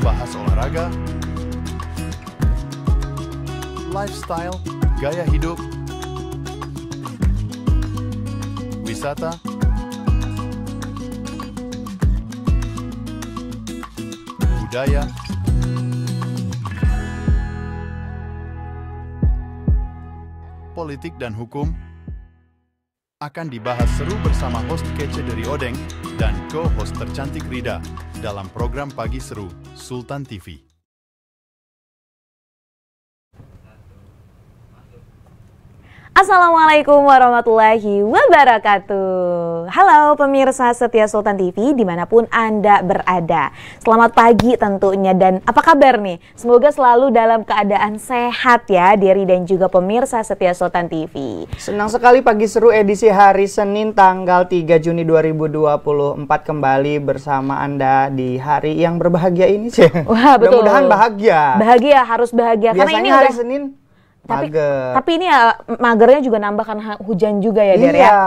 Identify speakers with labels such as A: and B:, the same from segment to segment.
A: membahas olahraga,
B: lifestyle, gaya hidup, wisata, budaya,
A: politik dan hukum, akan dibahas seru bersama host kece dari Odeng dan co-host tercantik Rida dalam program Pagi Seru Sultan TV.
B: Assalamualaikum warahmatullahi wabarakatuh Halo pemirsa Setia Sultan TV dimanapun Anda berada Selamat pagi tentunya dan apa kabar nih? Semoga selalu dalam keadaan sehat ya Diri dan juga pemirsa Setia Sultan TV Senang sekali pagi seru edisi hari
A: Senin tanggal 3 Juni 2024 Kembali bersama Anda di hari yang berbahagia ini sih Wah betul Mudah-mudahan bahagia Bahagia harus bahagia Biasanya Karena ini hari udah... Senin tapi, mager. tapi
B: ini ya magernya juga nambahkan hujan juga ya, ya? Iya, ya?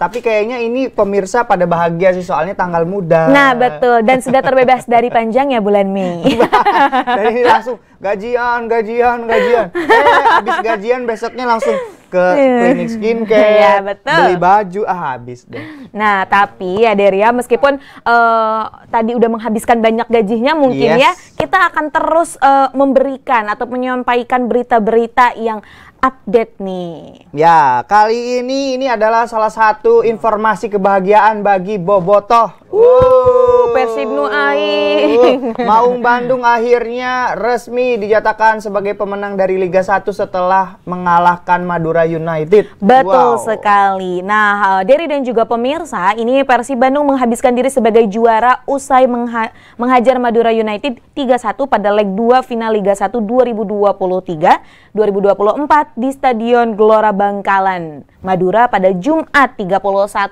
A: tapi kayaknya ini pemirsa pada bahagia sih soalnya tanggal muda. Nah, betul.
B: Dan sudah terbebas dari panjang ya bulan Mei. Jadi iya. ini langsung
A: gajian, gajian, gajian. Eh, habis gajian besoknya langsung
B: ke iya. klinik skincare, Iya, betul. beli baju, ah habis deh. Nah, tapi ya Deria, ya, meskipun uh, tadi udah menghabiskan banyak gajinya mungkin yes. ya, kita akan terus uh, memberikan atau menyampaikan berita-berita yang update nih. Ya, kali ini ini adalah salah satu
A: informasi kebahagiaan bagi Bobotoh. Uh,
B: Persib Aing. Maung Bandung
A: akhirnya resmi dijatakan sebagai pemenang dari Liga 1 setelah mengalahkan Madura United. Betul wow.
B: sekali. Nah, eh, Derry dan juga pemirsa, ini Persib Bandung menghabiskan diri sebagai juara usai mengha menghajar Madura United 3-1 pada leg 2 final Liga 1 2023 2024 di Stadion Gelora Bangkalan, Madura pada Jumat 31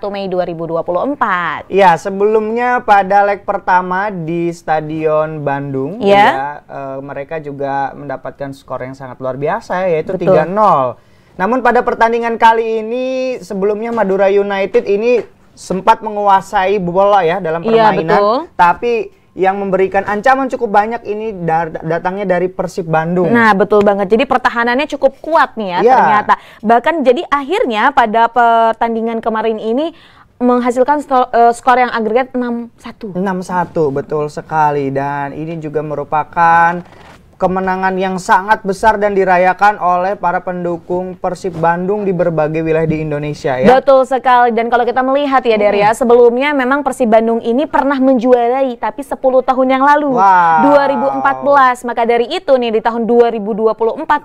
B: Mei 2024.
A: Ya, sebelumnya pada leg pertama di Stadion Bandung, ya, ya uh, mereka juga mendapatkan skor yang sangat luar biasa yaitu 3-0. Namun pada pertandingan kali ini sebelumnya Madura United ini sempat menguasai bola ya dalam iya, permainan, iya, betul. tapi yang memberikan ancaman cukup banyak ini datangnya dari Persib Bandung. Nah,
B: betul banget. Jadi pertahanannya cukup kuat nih ya yeah. ternyata. Bahkan jadi akhirnya pada pertandingan kemarin ini menghasilkan eh, skor yang agregat 6-1.
A: 6-1, betul sekali. Dan ini juga merupakan kemenangan yang sangat besar dan dirayakan oleh para pendukung Persib Bandung di berbagai wilayah di Indonesia ya.
B: Betul sekali dan kalau kita melihat ya Dari hmm. sebelumnya memang Persib Bandung ini pernah menjuarai tapi 10 tahun yang lalu wow. 2014 maka dari itu nih di tahun 2024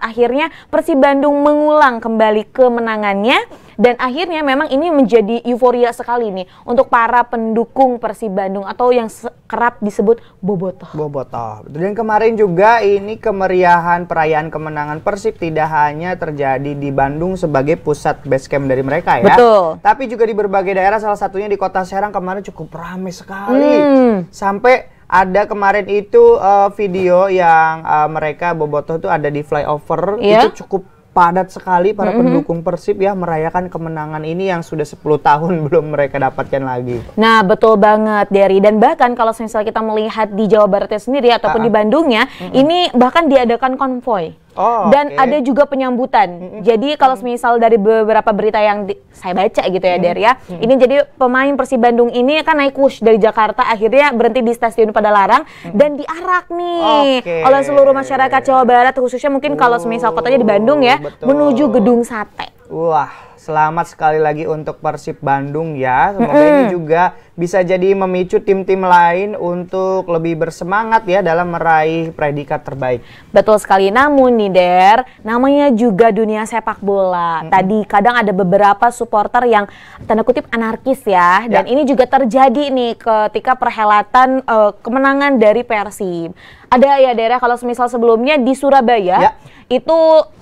B: akhirnya Persib Bandung mengulang kembali kemenangannya dan akhirnya memang ini menjadi euforia sekali nih untuk para pendukung Persib Bandung atau yang kerap disebut bobotoh. Bobotoh. Dan kemarin juga ini kemeriahan perayaan kemenangan Persib
A: tidak hanya terjadi di Bandung sebagai pusat base camp dari mereka ya. Betul. Tapi juga di berbagai daerah salah satunya di Kota Serang kemarin cukup ramai sekali. Hmm. Sampai ada kemarin itu uh, video yang uh, mereka bobotoh itu ada di flyover yeah. itu cukup padat sekali para mm -hmm. pendukung Persib ya merayakan kemenangan ini yang sudah 10 tahun belum mereka dapatkan lagi.
B: Nah, betul banget Derry dan bahkan kalau misalnya kita melihat di Jawa Baratnya sendiri ataupun uh ah, -huh. Ah. di Bandungnya, mm -hmm. ini bahkan diadakan konvoy. Oh, dan okay. ada juga penyambutan. Mm -hmm. Jadi kalau misal dari beberapa berita yang di, saya baca gitu ya, mm -hmm. Der ya. Mm -hmm. Ini jadi pemain Persib Bandung ini kan naik wush dari Jakarta akhirnya berhenti di stasiun Padalarang mm -hmm. dan diarak nih okay. oleh seluruh masyarakat Jawa Barat khususnya mungkin kalau misal kotanya di Bandung ya, betul. menuju Gedung Sate.
A: Wah, Selamat sekali lagi untuk Persib Bandung ya. Semoga mm -hmm. ini juga bisa jadi memicu tim-tim lain untuk lebih
B: bersemangat ya dalam meraih predikat terbaik. Betul sekali. Namun nih Der, namanya juga dunia sepak bola. Mm -hmm. Tadi kadang ada beberapa supporter yang tanda kutip anarkis ya. ya. Dan ya. ini juga terjadi nih ketika perhelatan uh, kemenangan dari Persib. Ada ya daerah ya, kalau semisal sebelumnya di Surabaya ya. itu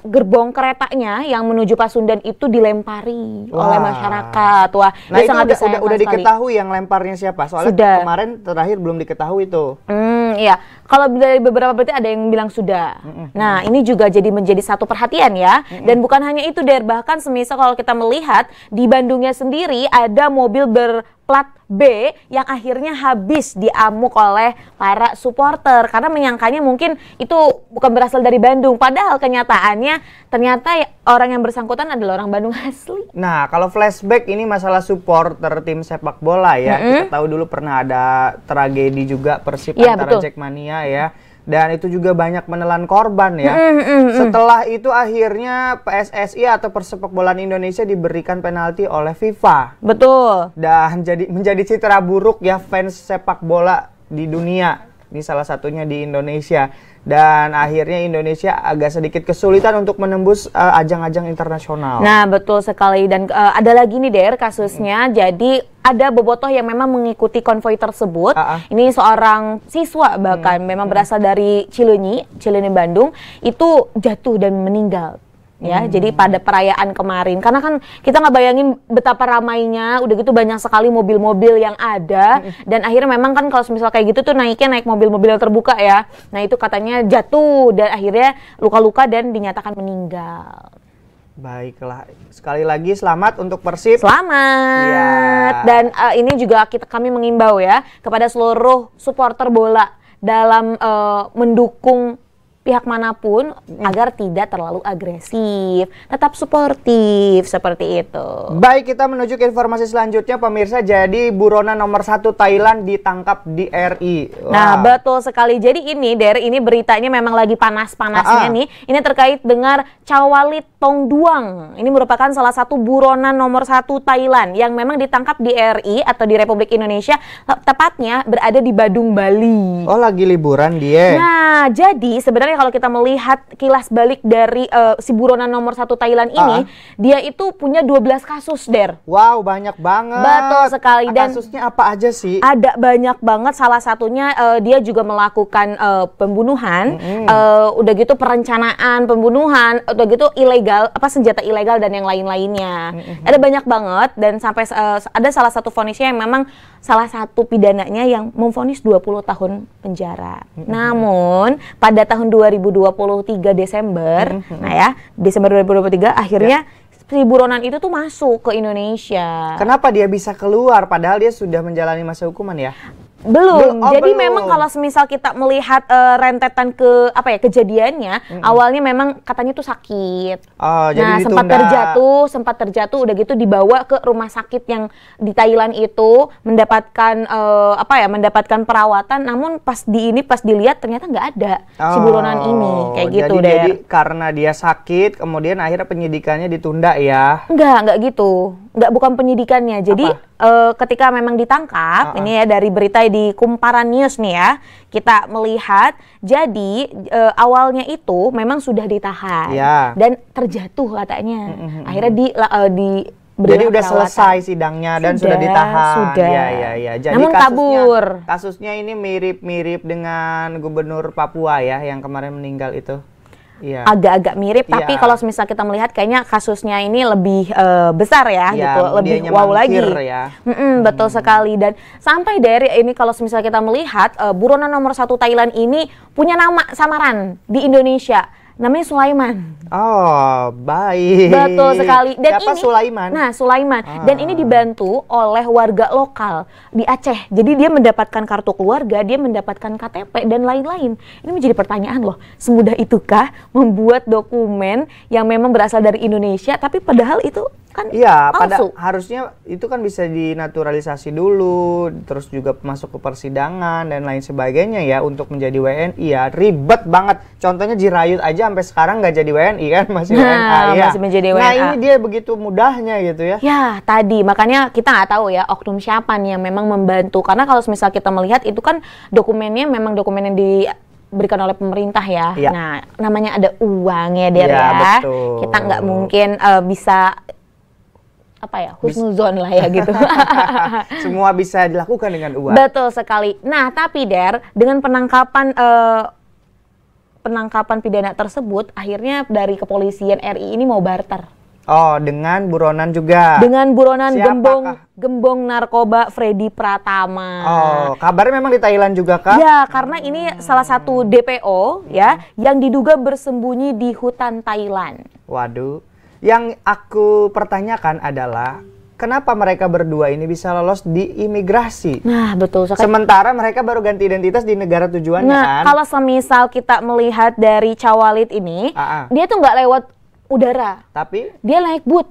B: gerbong keretanya yang menuju Pasundan itu dilempar dilempari Wah. oleh masyarakat. Wah, nah, itu sangat udah, udah, diketahui
A: yang lemparnya siapa. Soalnya Sudah. kemarin terakhir belum diketahui tuh.
B: Hmm Hmm, iya. Kalau dari beberapa berarti ada yang bilang sudah. Mm-hmm. Nah, ini juga jadi menjadi satu perhatian ya. Mm-hmm. Dan bukan hanya itu, Der. Bahkan semisal kalau kita melihat di Bandungnya sendiri ada mobil berplat B yang akhirnya habis diamuk oleh para supporter karena menyangkanya mungkin itu bukan berasal dari Bandung. Padahal kenyataannya ternyata orang yang bersangkutan adalah orang Bandung asli.
A: Nah, kalau flashback ini masalah supporter tim sepak bola ya. Mm-hmm. Kita tahu dulu pernah ada tragedi juga Persib ya, antara betul. Jackmania ya dan itu juga banyak menelan korban ya. Setelah itu akhirnya PSSI atau Persepak Bolaan Indonesia diberikan penalti oleh FIFA. Betul. Dan jadi menjadi citra buruk ya fans sepak bola di dunia. Ini salah satunya di Indonesia dan akhirnya Indonesia agak sedikit kesulitan untuk menembus eh, ajang-ajang internasional. Nah,
B: betul sekali dan uh, ada lagi nih Der kasusnya. Hmm. Jadi ada bobotoh yang memang mengikuti konvoi tersebut. Uh-uh. Ini seorang siswa bahkan hmm. memang hmm. berasal dari Cilenyi, Cilenyi Bandung, itu jatuh dan meninggal ya. Hmm. Jadi pada perayaan kemarin karena kan kita nggak bayangin betapa ramainya, udah gitu banyak sekali mobil-mobil yang ada hmm. dan akhirnya memang kan kalau misal kayak gitu tuh naiknya naik mobil-mobil yang terbuka ya. Nah, itu katanya jatuh dan akhirnya luka-luka dan dinyatakan meninggal. Baiklah, sekali lagi selamat untuk Persib. Selamat. Ya. Dan uh, ini juga kita kami mengimbau ya kepada seluruh supporter bola dalam uh, mendukung pihak manapun hmm. agar tidak terlalu agresif, tetap suportif seperti itu. Baik, kita menuju ke informasi
A: selanjutnya pemirsa. Jadi buronan nomor satu Thailand ditangkap di RI. Wow. Nah, betul
B: sekali. Jadi ini dari ini beritanya memang lagi panas-panasnya ah, ah. nih. Ini terkait dengan Cawalit Tongduang. Ini merupakan salah satu buronan nomor satu Thailand yang memang ditangkap di RI atau di Republik Indonesia, tepatnya berada di Badung, Bali. Oh, lagi
A: liburan dia.
B: Nah, jadi sebenarnya sebenarnya kalau kita melihat kilas balik dari uh, si buronan nomor satu Thailand ini, ah. dia itu punya 12 kasus der. Wow, banyak banget. Betul sekali dan kasusnya apa aja sih? Ada banyak banget. Salah satunya uh, dia juga melakukan uh, pembunuhan, mm -hmm. uh, udah gitu perencanaan pembunuhan, udah gitu ilegal apa senjata ilegal dan yang lain-lainnya. Mm -hmm. Ada banyak banget dan sampai uh, ada salah satu vonisnya yang memang salah satu pidananya yang memvonis 20 tahun penjara. Mm -hmm. Namun pada tahun 2000 2023 Desember, mm -hmm. nah ya, Desember 2023 akhirnya yeah si buronan itu tuh masuk ke Indonesia. Kenapa
A: dia bisa keluar padahal dia sudah menjalani masa hukuman ya? belum. Oh, jadi belum. memang kalau
B: semisal kita melihat uh, rentetan ke apa ya kejadiannya, mm -hmm. awalnya memang katanya tuh sakit.
A: Oh, jadi nah, ditunda. sempat terjatuh,
B: sempat terjatuh udah gitu dibawa ke rumah sakit yang di Thailand itu mendapatkan uh, apa ya, mendapatkan perawatan namun pas di ini pas dilihat ternyata nggak ada oh, si buronan oh, ini kayak jadi, gitu deh. Jadi
A: karena dia sakit kemudian akhirnya penyidikannya ditunda ya.
B: Enggak, enggak gitu nggak bukan penyidikannya. Jadi uh, ketika memang ditangkap, uh -uh. ini ya dari berita di Kumparan News nih ya, kita melihat jadi uh, awalnya itu memang sudah ditahan yeah. dan terjatuh katanya. Mm -hmm. Akhirnya di uh, di jadi udah perawatan. selesai sidangnya dan sudah, sudah ditahan. Sudah. Ya, ya, ya. Jadi Namun kasusnya, kabur.
A: Kasusnya ini mirip-mirip dengan gubernur Papua ya yang kemarin meninggal itu yeah. agak-agak mirip yeah. tapi
B: kalau misal kita melihat kayaknya kasusnya ini lebih uh, besar ya yeah, gitu lebih wow mangkir, lagi ya. Hmm. betul hmm. sekali dan sampai dari ini kalau misal kita melihat uh, buronan nomor satu Thailand ini punya nama samaran di Indonesia namanya Sulaiman.
A: Oh, baik. Betul sekali.
B: Dan Siapa ini Sulaiman? Nah, Sulaiman. Ah. Dan ini dibantu oleh warga lokal di Aceh. Jadi dia mendapatkan kartu keluarga, dia mendapatkan KTP dan lain-lain. Ini menjadi pertanyaan loh, semudah itukah membuat dokumen yang memang berasal dari Indonesia tapi padahal itu
A: kan Iya, pada harusnya itu kan bisa dinaturalisasi dulu, terus juga masuk ke persidangan dan lain sebagainya ya untuk menjadi WNI ya. Ribet banget. Contohnya Jirayut aja aja sampai sekarang nggak jadi WNI kan masih nah, WNA ya. masih menjadi WNI. Nah ini
B: dia begitu mudahnya gitu ya. Ya tadi makanya kita nggak tahu ya oknum siapa nih yang memang membantu karena kalau misal kita melihat itu kan dokumennya memang dokumen yang di diberikan oleh pemerintah ya. ya. Nah, namanya ada uang ya, Der ya. ya. Betul. Kita nggak mungkin uh, bisa apa ya husnuzon lah ya gitu.
A: Semua bisa dilakukan dengan uang.
B: Betul sekali. Nah, tapi Der dengan penangkapan uh, penangkapan pidana tersebut akhirnya dari kepolisian RI ini mau barter.
A: Oh, dengan buronan juga. Dengan
B: buronan Siapakah? gembong gembong narkoba Freddy Pratama. Oh, kabarnya memang di Thailand juga kak? Ya, karena ini salah satu DPO ya yang diduga bersembunyi di hutan Thailand.
A: Waduh, yang aku pertanyakan adalah kenapa mereka berdua ini bisa lolos di imigrasi? Nah, betul sekali. Sementara mereka baru ganti identitas di negara tujuannya nah, kan. kalau
B: semisal kita melihat dari Cawalit ini, A -a. dia tuh nggak lewat udara. Tapi dia naik boot.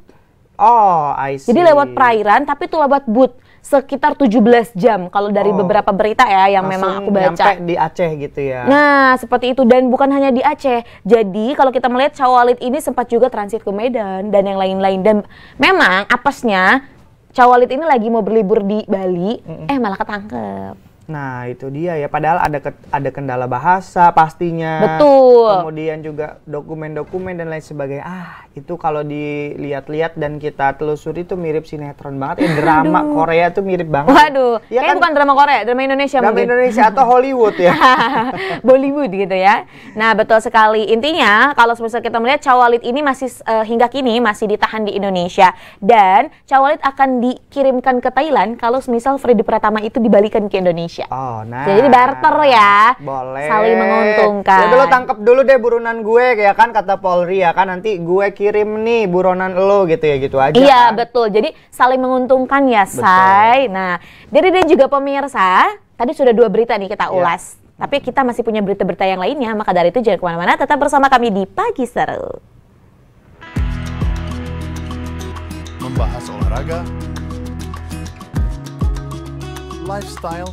B: Oh, I see. Jadi lewat perairan tapi itu lewat boot sekitar 17 jam kalau dari oh, beberapa berita ya yang memang aku baca. di
A: Aceh gitu ya.
B: Nah, seperti itu dan bukan hanya di Aceh. Jadi kalau kita melihat Cawalit ini sempat juga transit ke Medan dan yang lain-lain dan memang apesnya Cawalit ini lagi mau berlibur di Bali, mm -mm. eh malah ketangkep. Nah, itu dia ya. Padahal ada
A: ke, ada kendala bahasa pastinya. Betul. Kemudian juga dokumen-dokumen dan lain sebagainya. Ah, itu kalau dilihat-lihat dan kita telusuri itu mirip sinetron banget. Eh, drama Aduh. Korea tuh mirip banget.
B: Waduh. Ya kan? bukan drama Korea, drama Indonesia drama mungkin. Indonesia atau
A: Hollywood ya.
B: Bollywood gitu ya. Nah, betul sekali. Intinya kalau misalnya kita melihat Cawalit ini masih uh, hingga kini masih ditahan di Indonesia dan Cawalit akan dikirimkan ke Thailand kalau misal Freddy Pratama itu dibalikan ke Indonesia. Indonesia. Oh, nah. Jadi barter ya.
A: Boleh. Saling menguntungkan. Ya lo tangkap dulu deh buronan gue ya kan kata Polri ya kan nanti gue kirim nih buronan lo gitu ya gitu aja. Iya, kan?
B: betul. Jadi saling menguntungkan ya, Say. Nah, jadi dan juga pemirsa, tadi sudah dua berita nih kita iya. ulas. Ya. Tapi kita masih punya berita-berita yang lainnya, maka dari itu jangan kemana-mana, tetap bersama kami di Pagi Seru.
A: Membahas olahraga,
B: lifestyle,